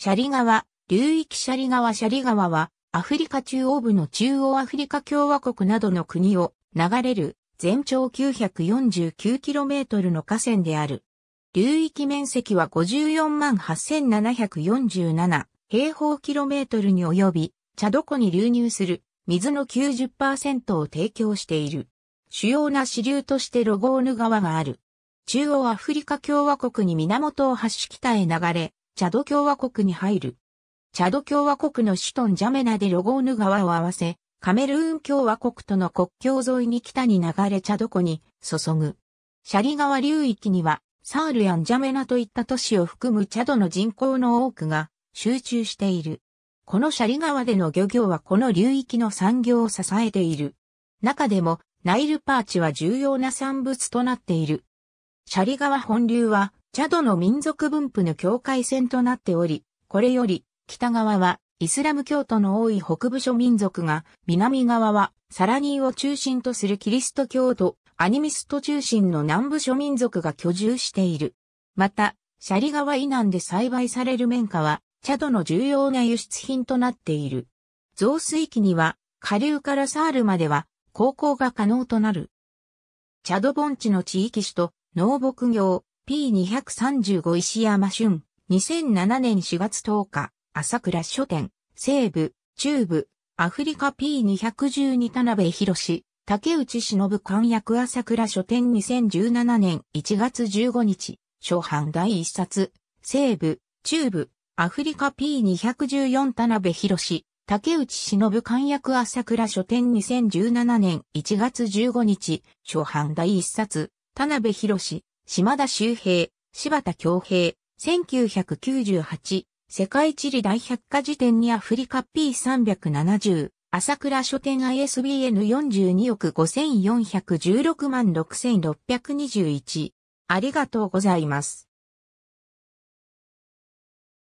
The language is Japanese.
シャリ川、流域シャリ川シャリ川は、アフリカ中央部の中央アフリカ共和国などの国を流れる全長 949km の河川である。流域面積は54万8747平方キロメートルに及び、茶ャ湖に流入する水の90%を提供している。主要な支流としてロゴーヌ川がある。中央アフリカ共和国に源を発し北へ流れ、チャド共和国に入る。チャド共和国の首都ンジャメナでロゴーヌ川を合わせ、カメルーン共和国との国境沿いに北に流れチャド湖に注ぐ。シャリ川流域には、サールやンジャメナといった都市を含むチャドの人口の多くが集中している。このシャリ川での漁業はこの流域の産業を支えている。中でも、ナイルパーチは重要な産物となっている。シャリ川本流は、チャドの民族分布の境界線となっており、これより北側はイスラム教徒の多い北部諸民族が、南側はサラニーを中心とするキリスト教徒、アニミスト中心の南部諸民族が居住している。また、シャリ川以南で栽培される綿花は、チャドの重要な輸出品となっている。増水期には、下流からサールまでは、航行が可能となる。チャド盆地の地域種と農牧業、P235 石山俊、2007年4月10日、朝倉書店、西部、中部、アフリカ P212 田辺博士、竹内忍官役朝倉書店2017年1月15日、初版第一冊、西部、中部、アフリカ P214 田辺博士、竹内忍官役朝倉書店2017年1月15日、初版第一冊、田辺博士、島田周平、柴田京平、1998、世界地理大百科事典にアフリカ P370、朝倉書店 ISBN42 億5416万6621。ありがとうございます。